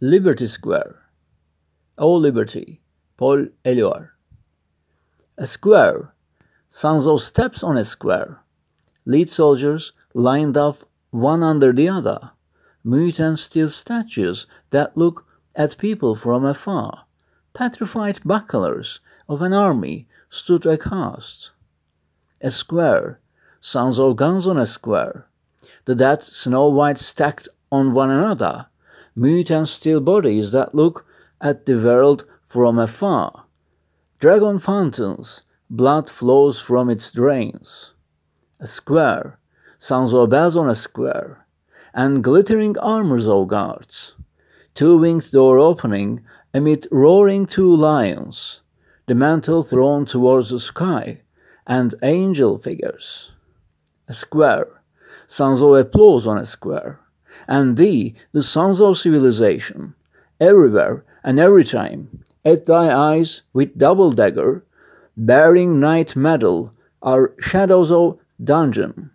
Liberty Square. O Liberty, Paul Eluard. A square, sons of steps on a square. Lead soldiers lined up one under the other. Mute and still statues that look at people from afar. Petrified bucklers of an army stood aghast. A square, sons of guns on a square. The dead snow white stacked on one another and still bodies that look at the world from afar. Dragon fountains, blood flows from its drains. A square, sounds of on a square, and glittering armors of guards. Two winged door opening amid roaring two lions, the mantle thrown towards the sky, and angel figures. A square, sounds of applause on a square, and thee, the sons of civilization, everywhere and every time, at thy eyes with double dagger, bearing knight medal, are shadows of dungeon.